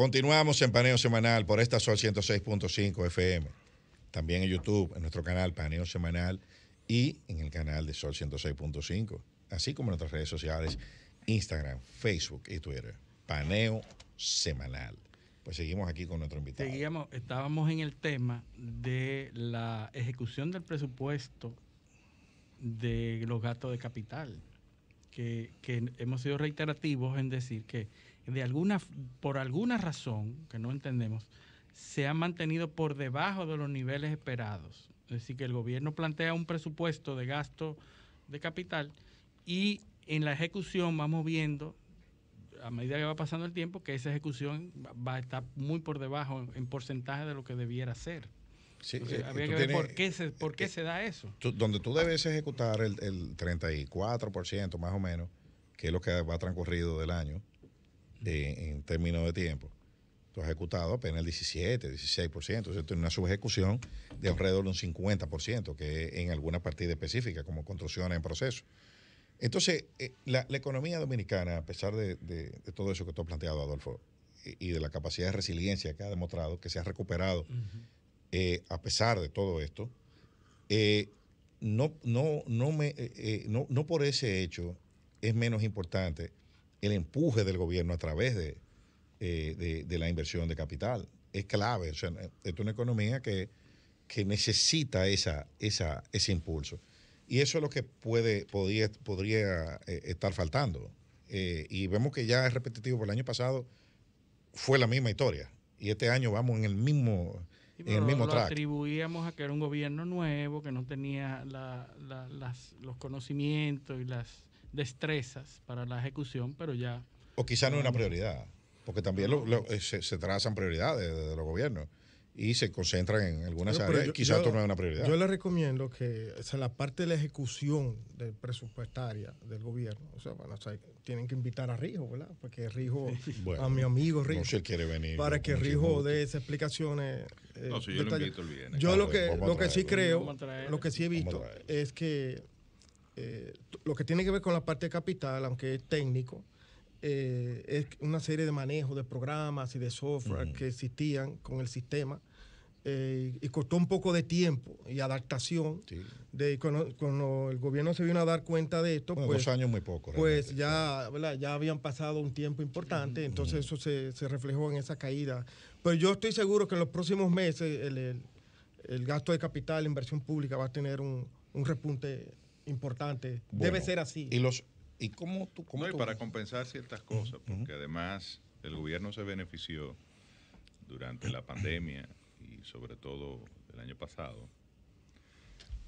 Continuamos en Paneo Semanal por esta Sol 106.5 FM. También en YouTube, en nuestro canal Paneo Semanal y en el canal de Sol 106.5, así como en nuestras redes sociales, Instagram, Facebook y Twitter. Paneo Semanal. Pues seguimos aquí con nuestro invitado. Seguíamos, estábamos en el tema de la ejecución del presupuesto de los gastos de capital, que, que hemos sido reiterativos en decir que de alguna, por alguna razón que no entendemos, se ha mantenido por debajo de los niveles esperados. Es decir, que el gobierno plantea un presupuesto de gasto de capital y en la ejecución vamos viendo, a medida que va pasando el tiempo, que esa ejecución va a estar muy por debajo en, porcentaje de lo que debiera ser. Eh, por qué, se, eh, da eso. donde tú debes ejecutar el, el 34% más o menos, que es lo que va transcurrido del año, en términos de tiempo. Tú has ejecutado apenas el 17, 16%, entonces tiene una subejecución de alrededor de un 50%, que en alguna partida específica, como construcciones en proceso. Entonces, eh, la, economía dominicana, a pesar de, todo eso que tú has planteado, Adolfo, y, de la capacidad de resiliencia que ha demostrado, que se ha recuperado eh, a pesar de todo esto, eh, no, no, no, me, no, no por ese hecho es menos importante el empuje del gobierno a través eh, de, de, la inversión de capital. Es clave, es una economía que, que necesita esa, esa, ese impulso. Y eso es lo que puede, podría, podría eh, estar faltando. Eh, y vemos que ya es repetitivo, por el año pasado fue la misma historia. Y este año vamos en el mismo, en el atribuíamos a que era un gobierno nuevo, que no tenía la, las, los conocimientos y las destrezas para la ejecución, pero ya... O quizá no es una prioridad, porque también eh, se, trazan prioridades de los gobiernos y se concentran en algunas áreas, quizá esto no es una prioridad. Yo le recomiendo que la parte de la ejecución presupuestaria del gobierno, o sea, tienen que invitar a Rijo, ¿verdad? Porque Rijo, a mi amigo Rijo, para que Rijo dé esas explicaciones. Eh, yo, lo, lo, que, lo que sí creo, lo que sí he visto es que eh, lo que tiene que ver con la parte de capital, aunque es técnico, eh, es una serie de manejos de programas y de software que existían con el sistema. Eh, y costó un poco de tiempo y adaptación. De, cuando, el gobierno se vino a dar cuenta de esto, pues, años muy poco. Pues ya, ya habían pasado un tiempo importante, entonces eso se, reflejó en esa caída. Pero yo estoy seguro que en los próximos meses el, gasto de capital, inversión pública, va a tener un, un repunte importante. Debe ser así. Y los y cómo tú, para compensar ciertas cosas, porque además el gobierno se benefició durante la pandemia y sobre todo el año pasado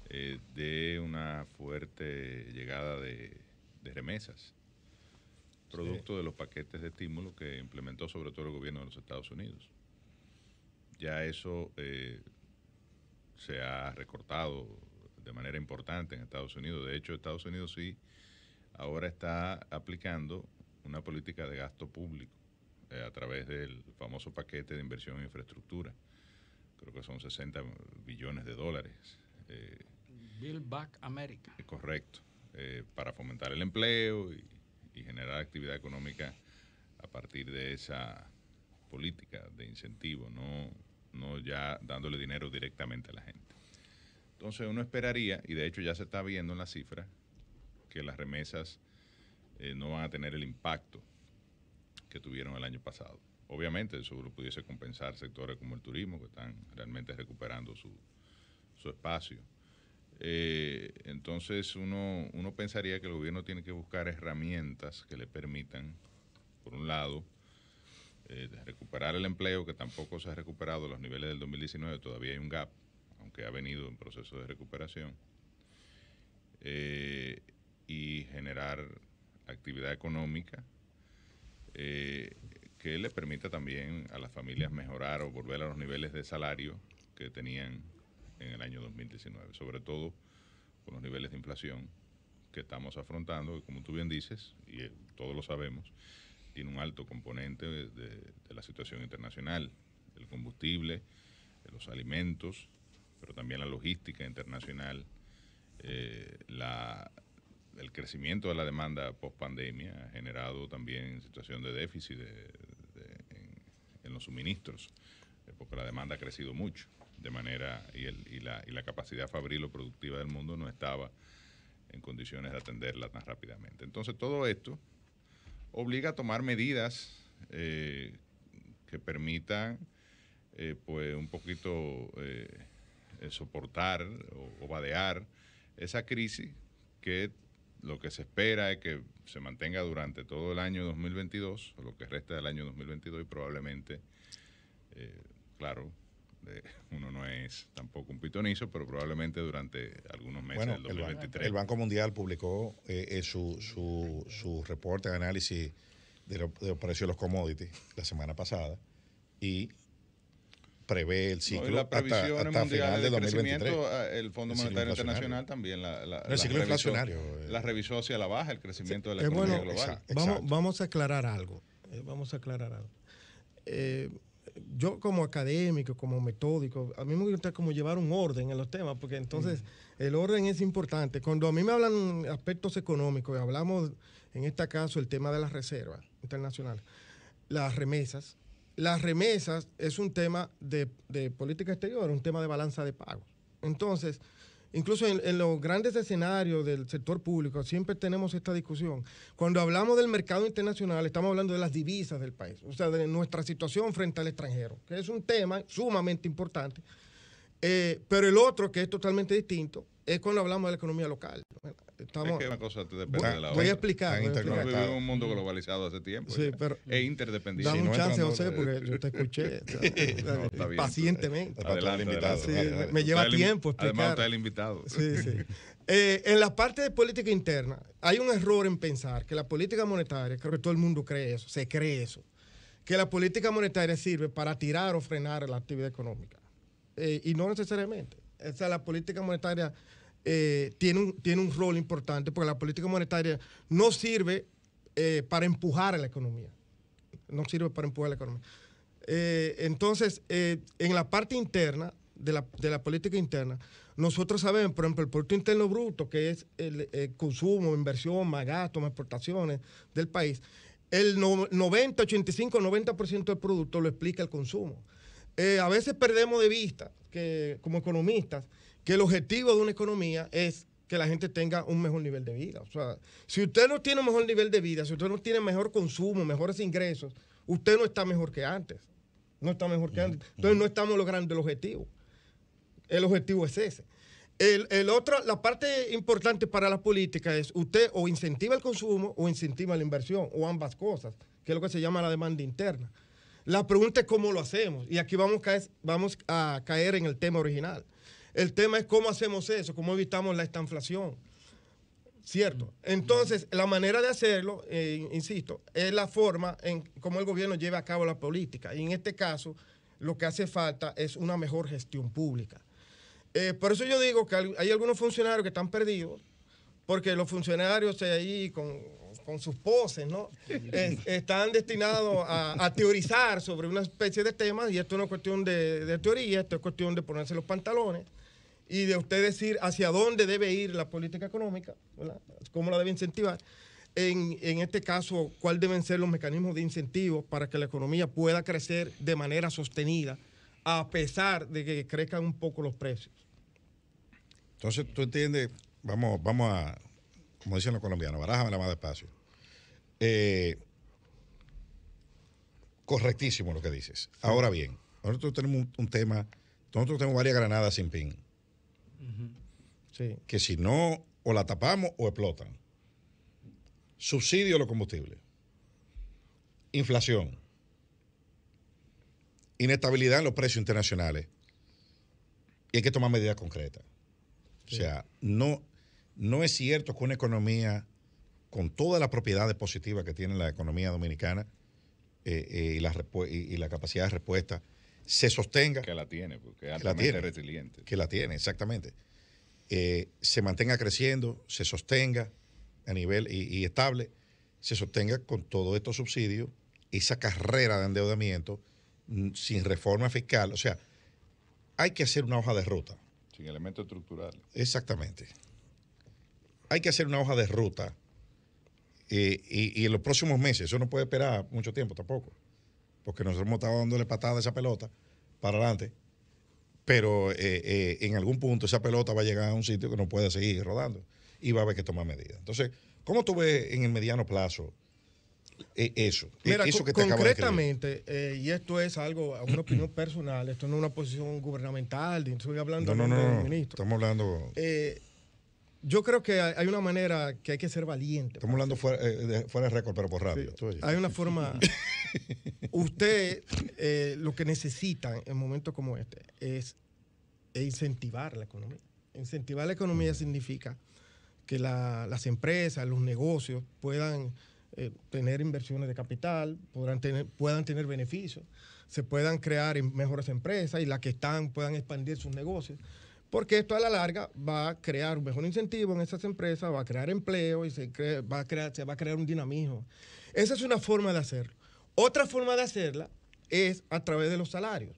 eh, de una fuerte llegada de, remesas, producto de los paquetes de estímulo que implementó sobre todo el gobierno de los Estados Unidos. Ya eso eh, se ha recortado manera importante en Estados Unidos. De hecho, Estados Unidos sí ahora está aplicando una política de gasto público eh, a través del famoso paquete de inversión en infraestructura. Creo que son 60 billones de dólares. Eh, Build Back America. Eh, correcto, para fomentar el empleo y, y generar actividad económica a partir de esa política de incentivo, no, no ya dándole dinero directamente a la gente. Entonces uno esperaría, y de hecho ya se está viendo en las cifras, que las remesas eh, no van a tener el impacto que tuvieron el año pasado. Obviamente eso pudiese compensar sectores como el turismo, que están realmente recuperando su, espacio. Eh, entonces uno, uno pensaría que el gobierno tiene que buscar herramientas que le permitan, por un lado, eh, recuperar el empleo, que tampoco se ha recuperado los niveles del 2019, todavía hay un gap que ha venido en proceso de recuperación, eh, y generar actividad económica eh, que le permita también a las familias mejorar o volver a los niveles de salario que tenían en el año 2019, sobre todo con los niveles de inflación que estamos afrontando, que como tú bien dices, y eh, todos lo sabemos, tiene un alto componente de la situación internacional, el combustible, los alimentos, pero también la logística internacional, eh, el crecimiento de la demanda post pandemia ha generado también situación de déficit en, los suministros, eh, porque la demanda ha crecido mucho, de manera y, la, capacidad fabril o productiva del mundo no estaba en condiciones de atenderla tan rápidamente. Entonces todo esto obliga a tomar medidas eh, que permitan pues un poquito eh, soportar o, vadear esa crisis que lo que se espera es que se mantenga durante todo el año 2022, lo que resta del año 2022 y probablemente, eh, claro, eh, uno no es tampoco un pitonizo, pero probablemente durante algunos meses del 2023. El, Banco Mundial publicó su, su, su, reporte de análisis de, de los precios de los commodities la semana pasada y prevé el ciclo hasta, de 2023. Eh, el Fondo también la, ciclo revisó, eh. la hacia la baja el crecimiento de la eh, economía global. Vamos, a aclarar algo. vamos a aclarar algo. yo como académico, como metódico, a mí me gusta como llevar un orden en los temas, porque entonces mm. el orden es importante. Cuando a mí me hablan aspectos económicos, y hablamos en este caso el tema de las reservas internacionales, las remesas, las remesas es un tema de, política exterior, un tema de balanza de pagos. Entonces, incluso en, los grandes escenarios del sector público, siempre tenemos esta discusión. Cuando hablamos del mercado internacional, estamos hablando de las divisas del país, o sea, de nuestra situación frente al extranjero, que es un tema sumamente importante. Eh, pero el otro, que es totalmente distinto, es cuando hablamos de la economía local. voy A explicar, en un mundo globalizado hace tiempo. Sí, es interdependiente. Dame un chance, José, porque yo te escuché pacientemente. me lleva tiempo explicar. Además, está el invitado. Sí, sí. Eh, en la parte de política interna, hay un error en pensar que la política monetaria, creo que todo el mundo cree eso, se cree eso, que la política monetaria sirve para tirar o frenar la actividad económica. Eh, y no necesariamente o sea, la política monetaria eh, tiene, un, tiene un rol importante porque la política monetaria no sirve eh, para empujar a la economía. No sirve para empujar la economía. Eh, entonces, en la parte interna de la, política interna, nosotros sabemos, por ejemplo, el Producto Interno Bruto, que es el, consumo, inversión, más gastos, más exportaciones del país, el 90, 85, 90% del producto lo explica el consumo. Eh, a veces perdemos de vista, que, como economistas, que el objetivo de una economía es que la gente tenga un mejor nivel de vida. O sea, si usted no tiene un mejor nivel de vida, si usted no tiene mejor consumo, mejores ingresos, usted no está mejor que antes. No está mejor que antes. Entonces no estamos logrando el objetivo. El objetivo es ese. El, otro, la parte importante para la política es usted o incentiva el consumo o incentiva la inversión o ambas cosas, que es lo que se llama la demanda interna. La pregunta es cómo lo hacemos. Y aquí vamos a caer, en el tema original. El tema es cómo hacemos eso, cómo evitamos la estanflación. ¿Cierto? Entonces, la manera de hacerlo, eh, insisto, es la forma en cómo el gobierno lleva a cabo la política. Y en este caso, lo que hace falta es una mejor gestión pública. Eh, por eso yo digo que hay algunos funcionarios que están perdidos, porque los funcionarios ahí con con sus poses, ¿no? están destinados a, teorizar sobre una especie de temas y esto no es cuestión de, teoría, esto es cuestión de ponerse los pantalones y de usted decir hacia dónde debe ir la política económica, ¿verdad? cómo la debe incentivar. En, este caso, cuáles deben ser los mecanismos de incentivo para que la economía pueda crecer de manera sostenida, a pesar de que crezcan un poco los precios. Entonces, tú entiendes, vamos, vamos a como dicen los colombianos, la más despacio. Eh, correctísimo lo que dices. Ahora bien, nosotros tenemos un, tema, nosotros tenemos varias granadas sin pin. Que si no, o la tapamos o explotan. Subsidio a los combustibles. Inflación. Inestabilidad en los precios internacionales. Y hay que tomar medidas concretas. O sea, no no es cierto que una economía con todas las propiedades positivas que tiene la economía dominicana eh, eh, y, la capacidad de respuesta se sostenga. Que la tiene, porque es resiliente. Que la tiene, exactamente. Eh, se mantenga creciendo, se sostenga a nivel y, y, estable, se sostenga con todos estos subsidios, esa carrera de endeudamiento mm, sin reforma fiscal. O sea, hay que hacer una hoja de ruta. Sin elementos estructurales. Exactamente hay que hacer una hoja de ruta y, en los próximos meses, eso no puede esperar mucho tiempo tampoco, porque nosotros hemos estado dándole patada a esa pelota para adelante, pero eh, eh, en algún punto esa pelota va a llegar a un sitio que no puede seguir rodando y va a haber que tomar medidas. Entonces, ¿cómo tú ves en el mediano plazo? Eh, eso, Mira, eso que concretamente, y esto es algo, una opinión personal, esto no es una posición gubernamental, estoy hablando no, no, no, Estamos hablando. Yo creo que hay una manera que hay que ser valiente. Estamos hablando eh, fuera, de, récord, pero por radio. hay una forma. usted eh, lo que necesita en momentos como este es incentivar la economía. Incentivar la economía significa que las empresas, los negocios puedan eh, tener inversiones de capital, puedan tener beneficios, se puedan crear mejores empresas y las que están puedan expandir sus negocios porque esto a la larga va a crear un mejor incentivo en esas empresas, va a crear empleo y se, va, a crear, un dinamismo. Esa es una forma de hacerlo. Otra forma de hacerla es a través de los salarios.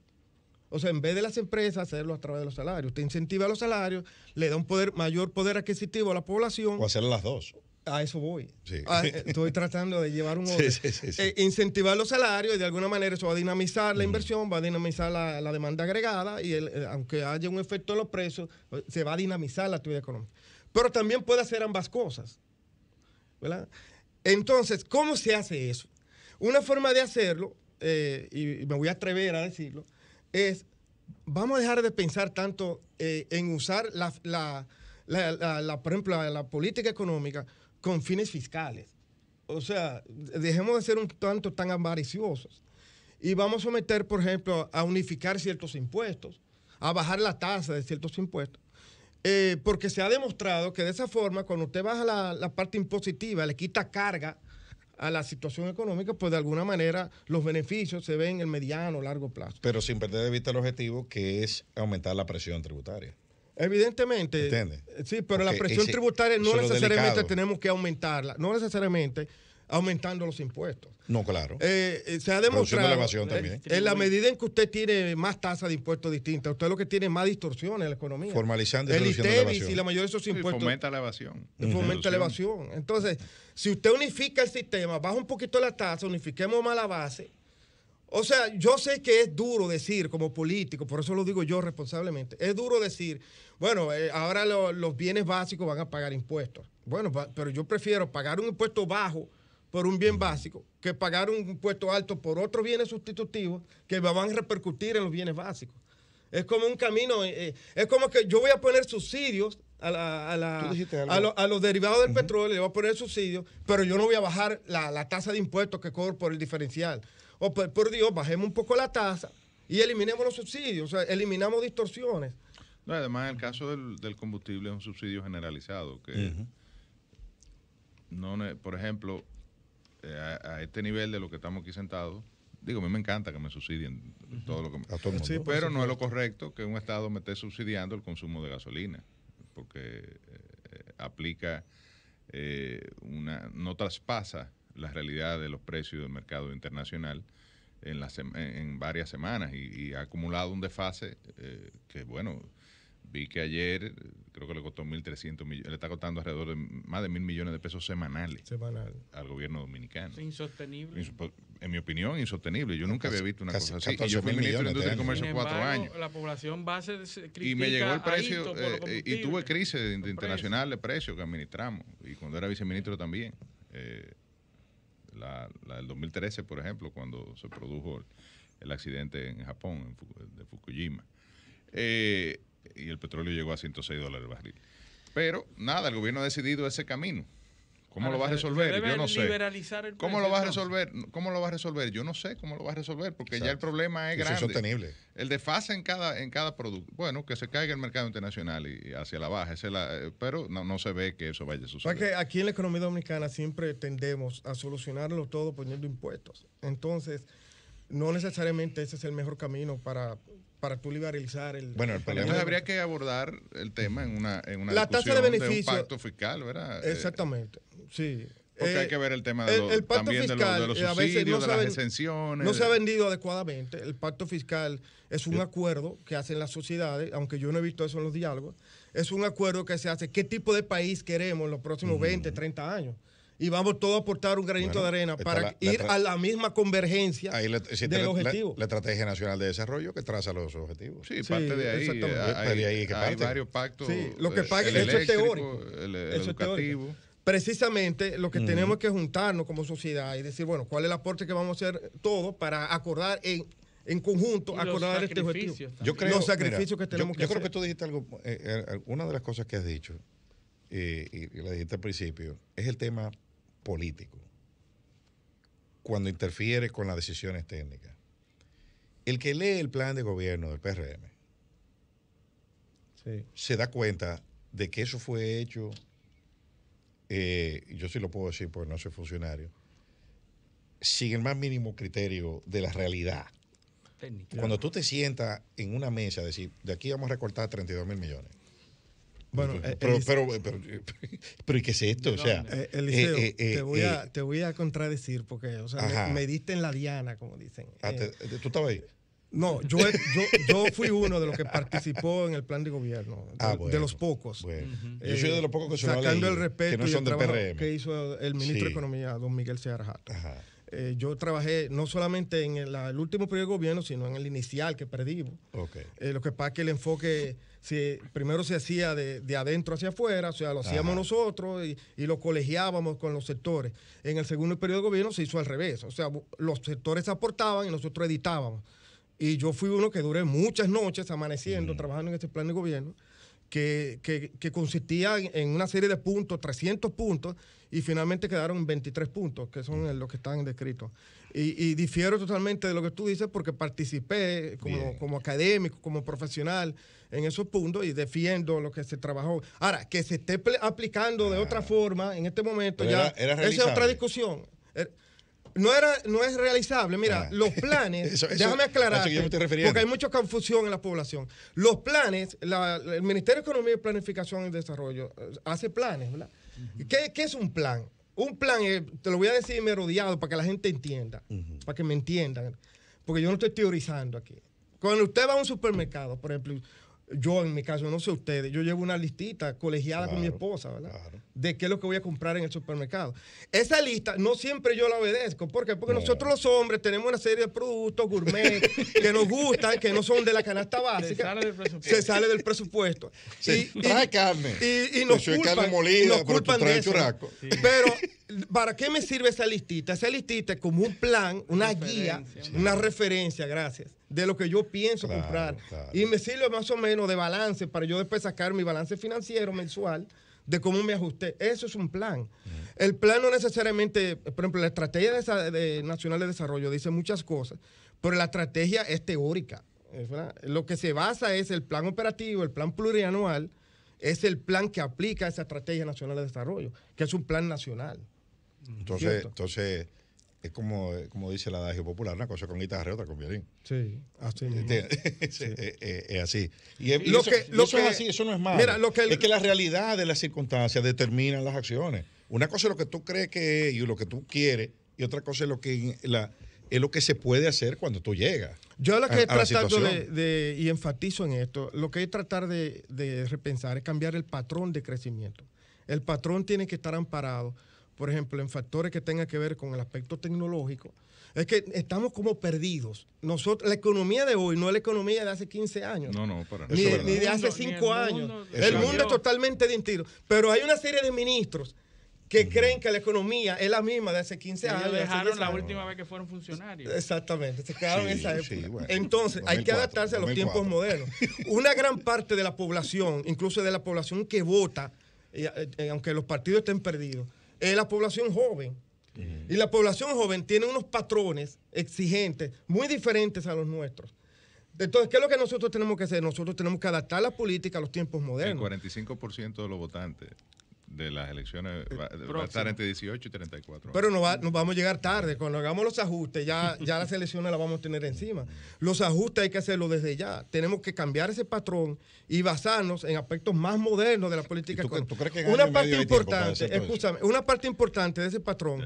O sea, en vez de las empresas hacerlo a través de los salarios, usted incentiva los salarios, le da un mayor poder adquisitivo a la población. O hacer las dos. A eso voy. Eh, estoy tratando de llevar un orden. Eh, incentivar los salarios y de alguna manera eso va a dinamizar la inversión, va a dinamizar la, demanda agregada y eh, aunque haya un efecto en los precios, se va a dinamizar la actividad económica. Pero también puede hacer ambas cosas. Entonces, ¿cómo se hace eso? Una forma de hacerlo, y me voy a atrever a decirlo, es vamos a dejar de pensar tanto en usar la, la, por ejemplo, la política económica con fines fiscales. O sea, dejemos de ser un tanto tan avariciosos y vamos a someter, por ejemplo, a unificar ciertos impuestos, a bajar la tasa de ciertos impuestos, eh, porque se ha demostrado que de esa forma, cuando usted baja la, la parte impositiva, le quita carga a la situación económica, pues de alguna manera los beneficios se ven en el mediano o largo plazo. Pero sin perder de vista el objetivo que es aumentar la presión tributaria. Evidentemente. Eh, sí, pero la presión tributaria no necesariamente tenemos que aumentarla, no necesariamente aumentando los impuestos. No, claro. Eh, eh se ha demostrado. en la medida en que usted tiene más tasas de impuestos distintas, usted lo que tiene más distorsión en la economía. Formalizando el ITEVIS y la mayoría de esos impuestos. fomenta la evasión. Fomenta la evasión. Entonces, si usted unifica el sistema, baja un poquito la tasa, unifiquemos más la base o sea, yo sé que es duro decir como político, por eso lo digo yo responsablemente, es duro decir, bueno, eh, ahora los bienes básicos van a pagar impuestos. Bueno, pero yo prefiero pagar un impuesto bajo por un bien básico que pagar un impuesto alto por otros bienes sustitutivos que van a repercutir en los bienes básicos. Es como un camino, eh, eh, es como que yo voy a poner subsidios a, a, los derivados del petróleo, le voy a poner subsidios, pero yo no voy a bajar la, la tasa de impuestos que cobro por el diferencial. O oh, pues, por, Dios, bajemos un poco la tasa y eliminemos los subsidios, o sea, eliminamos distorsiones. No, además, el caso del, combustible es un subsidio generalizado. que Por ejemplo, eh, a, este nivel de lo que estamos aquí sentados, digo, a mí me encanta que me subsidien todo lo que me. pero no es lo correcto que un Estado me esté subsidiando el consumo de gasolina, porque eh, eh, aplica una. no traspasa la realidad de los precios del mercado internacional en, en varias semanas y, ha acumulado un desfase eh, que, bueno, vi que ayer creo que le costó 1.300 millones, le está costando alrededor de más de mil millones de pesos semanales al gobierno dominicano. insostenible. Pues, en mi opinión, insostenible. Yo nunca había visto una cosa así. Y yo fui ministro de Comercio cuatro años. La población base y me llegó el precio eh, y tuve crisis internacional de precios que administramos y cuando era viceministro también. Eh, la, del 2013, por ejemplo, cuando se produjo el, accidente en Japón, de Fukushima. Eh, y el petróleo llegó a 106 dólares el barril. Pero nada, el gobierno ha decidido ese camino. ¿Cómo lo va a resolver? Yo no sé. ¿Cómo lo va a resolver? ¿Cómo lo va a resolver? Yo no sé cómo lo va a resolver, porque ya el problema es grande. Es sostenible. El desfase en cada, en cada producto. Bueno, que se caiga el mercado internacional y hacia la baja, eh, pero no, se ve que eso vaya a suceder. Porque aquí en la economía dominicana siempre tendemos a solucionarlo todo poniendo impuestos. Entonces, no necesariamente ese es el mejor camino para, para tú liberalizar el. Bueno, el problema. habría que abordar el tema en una, la tasa de, beneficio, pacto fiscal, ¿verdad? Eh, Exactamente, sí. Porque hay eh, que ver el tema de el, pacto fiscal, de, eh, no las exenciones. No se ha vendido adecuadamente. El pacto fiscal es un acuerdo que hacen las sociedades, aunque yo no he visto eso en los diálogos. Es un acuerdo que se hace. ¿Qué tipo de país queremos en los próximos 20, 30 años? y vamos todos a aportar un granito de arena para ir a la misma convergencia la, del objetivo. La, Estrategia Nacional de Desarrollo que traza los objetivos. Sí, parte de ahí. Hay, pues varios pactos. lo eh, que eso, es el, teórico. Precisamente lo que tenemos que juntarnos como sociedad y decir, bueno, ¿cuál es el aporte que vamos a hacer todos para acordar en en conjunto acordar este objetivo. Yo creo, los sacrificios que tenemos que hacer. Yo creo que tú dijiste algo, eh, eh, una de las cosas que has dicho, y, la dijiste al principio, es el tema político cuando interfiere con las decisiones técnicas. El que lee el plan de gobierno del PRM se da cuenta de que eso fue hecho, eh, yo sí lo puedo decir porque no soy funcionario, sin el más mínimo criterio de la realidad. Cuando tú te sientas en una mesa decir, de aquí vamos a recortar 32 mil millones bueno, eh, pero, pero, eh, eh, pero, ¿y qué es esto? O sea, Eliseo, te, voy a, te voy a contradecir porque, o sea, me, diste en la diana, como dicen. Ah, ¿Tú estabas ahí? No, yo, yo, yo, fui uno de los que participó en el plan de gobierno, de, ah, los pocos. yo soy de los pocos que se Sacando el respeto que hizo el ministro de Economía, don Miguel Searjata. Eh, yo trabajé no solamente en el, último periodo de gobierno, sino en el inicial que perdimos. lo que pasa es que el enfoque primero se hacía de, adentro hacia afuera, o sea, lo hacíamos nosotros y, lo colegiábamos con los sectores. En el segundo periodo de gobierno se hizo al revés, o sea, los sectores aportaban y nosotros editábamos. Y yo fui uno que duré muchas noches amaneciendo, trabajando en este plan de gobierno que, que, consistía en una serie de puntos, 300 puntos, y finalmente quedaron 23 puntos, que son los que están descritos. Y, y difiero totalmente de lo que tú dices porque participé como, académico, como profesional en esos puntos y defiendo lo que se trabajó. Ahora, que se esté aplicando de otra ah. forma en este momento ya, esa es otra discusión. Er, no, era, no es realizable. Mira, ah. los planes, déjame aclarar, porque hay mucha confusión en la población. Los planes, el Ministerio de Economía, Planificación y Desarrollo eh, hace planes, ¿verdad? ¿Qué, es un plan? Un plan, eh, te lo voy a decir merodeado para que la gente entienda, para que me entiendan, porque yo no estoy teorizando aquí. Cuando usted va a un supermercado, por ejemplo, yo en mi caso, no sé ustedes, yo llevo una listita colegiada con mi esposa, ¿verdad? De qué es lo que voy a comprar en el supermercado. Esa lista no siempre yo la obedezco. ¿Por qué? Porque nosotros los hombres tenemos una serie de productos gourmet que nos gustan, que no son de la canasta básica. Se sale del presupuesto. Se y, trae carne. Y, nos carne nos culpan de Pero, ¿para qué me sirve esa listita? Esa listita es como un plan, una guía, una referencia, gracias de lo que yo pienso comprar. Y me sirve más o menos de balance para yo después sacar mi balance financiero mensual de cómo me ajusté. Eso es un plan. El plan no necesariamente, por ejemplo, la estrategia nacional de desarrollo dice muchas cosas, pero la estrategia es teórica. Lo que se basa es el plan operativo, el plan plurianual, es el plan que aplica esa estrategia nacional de desarrollo, que es un plan nacional. Entonces, entonces es como, dice la adagio popular, una cosa con guitarra y otra con violín. Sí, así eh, eh, es, así. Y, eso, que, es así, eso no es malo. es que la realidad de las circunstancias determinan las acciones. Una cosa es lo que tú crees que es y lo que tú quieres, y otra cosa es lo que, la, es lo que se puede hacer cuando tú llegas. Yo lo que he tratado de, y enfatizo en esto, lo que que tratar de repensar es cambiar el patrón de crecimiento. El patrón tiene que estar amparado por ejemplo, en factores que tengan que ver con el aspecto tecnológico, es que estamos como perdidos. Nosotros, la economía de hoy no es la economía de hace 15 años. No, no, para nada. Ni, de hace 5 años. el mundo es totalmente distinto. Pero hay una serie de ministros que creen que la economía es la misma de hace 15 años. Ellos dejaron la última vez que fueron funcionarios. Exactamente, se quedaron en esa época. Entonces, hay que adaptarse a los tiempos modernos. Una gran parte de la población, incluso de la población que vota, eh, eh, aunque los partidos estén perdidos, es la población joven. Y la población joven tiene unos patrones exigentes muy diferentes a los nuestros. Entonces, ¿qué es lo que nosotros tenemos que hacer? Nosotros tenemos que adaptar la política a los tiempos modernos. El 45% de los votantes de las elecciones va, a estar entre 18 y 34. Años. Pero nos va, vamos a llegar tarde. Cuando hagamos los ajustes, ya, ya las elecciones las vamos a tener encima. Los ajustes hay que hacerlo desde ya. Tenemos que cambiar ese patrón y basarnos en aspectos más modernos de la política tú, económica. que una parte importante, escúchame, una parte importante de ese patrón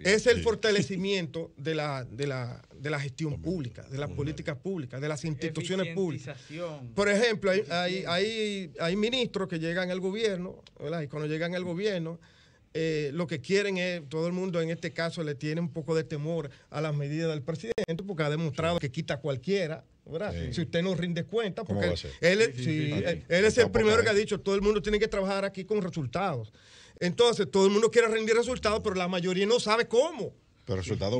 es el fortalecimiento de la, de la de la gestión pública, de las políticas públicas, de las instituciones públicas. Por ejemplo, hay, hay, ministros que llegan al gobierno, y cuando llegan al gobierno, eh, lo que quieren es, todo el mundo en este caso le tiene un poco de temor a las medidas del presidente, porque ha demostrado que quita cualquiera, ¿verdad? Si usted no rinde cuenta, porque él, eh, él es el primero que ha dicho, todo el mundo tiene que trabajar aquí con resultados. Entonces, todo el mundo quiere rendir resultados, pero la mayoría no sabe cómo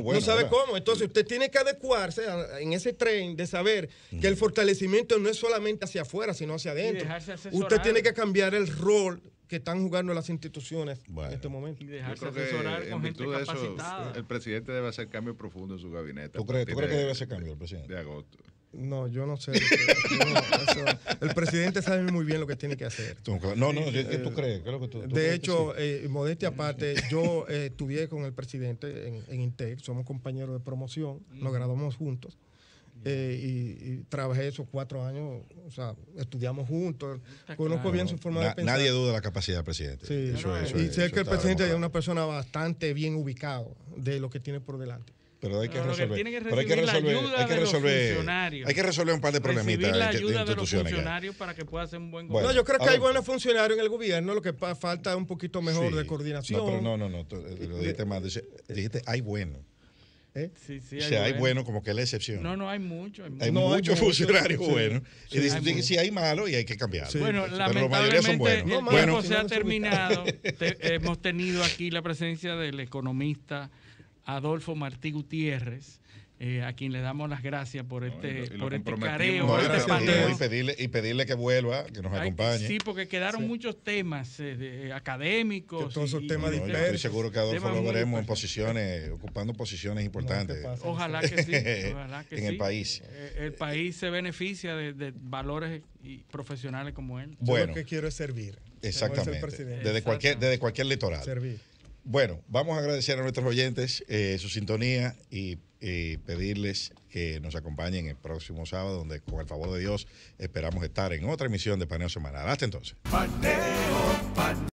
bueno. No sabe cómo. Entonces usted tiene que adecuarse en ese tren de saber que el fortalecimiento no es solamente hacia afuera, sino hacia adentro. Usted tiene que cambiar el rol que están jugando las instituciones en este momento. Y dejarse asesorar con gente el presidente debe hacer cambio profundo en su gabinete. ¿Tú crees, que debe hacer cambio el presidente? De agosto. No, yo no sé. el presidente sabe muy bien lo que tiene que hacer. No, no, ¿qué tú eh, crees? que de hecho, eh, modestia aparte, yo eh, estudié con el presidente en, en somos compañeros de promoción, lo nos graduamos juntos. y, trabajé esos cuatro años, o sea, estudiamos juntos, conozco bien su forma de pensar. Nadie duda de la capacidad del presidente. Sí. Eso, y sé que el presidente es una persona bastante bien ubicado de lo que tiene por delante pero hay que resolver. un de pero hay que resolver, hay que resolver, hay que resolver un par de problemitas la ayuda de, los funcionarios para que pueda hacer un buen gobierno. Bueno, yo creo que hay buenos funcionarios en el gobierno, lo que falta es un poquito mejor de coordinación. No, pero no, no, no, eh, lo dijiste mal, dijiste hay buenos. ¿Eh? hay o sea, hay bueno como que es la excepción. No, no, hay muchos. Hay, muchos funcionarios buenos. y dicen si hay malos y hay que cambiar Bueno, Pero la mayoría son buenos. El bueno, se ha terminado. hemos tenido aquí la presencia del economista Adolfo Martí Gutiérrez, eh, a quien le damos las gracias por este, por este careo. Este y, pedirle, y, pedirle, que vuelva, que nos acompañe. Sí, porque quedaron muchos temas eh, eh, académicos. todos esos temas no, estoy seguro que Adolfo lo veremos en posiciones, ocupando posiciones importantes. ojalá que sí. en el país. el país se beneficia de, valores y profesionales como él. Yo lo que quiero es servir. Exactamente. Desde, cualquier, desde cualquier litoral. Servir. Bueno, vamos a agradecer a nuestros oyentes eh, su sintonía y pedirles que nos acompañen el próximo sábado, donde con el favor de Dios esperamos estar en otra emisión de Paneo Semanal. Hasta entonces.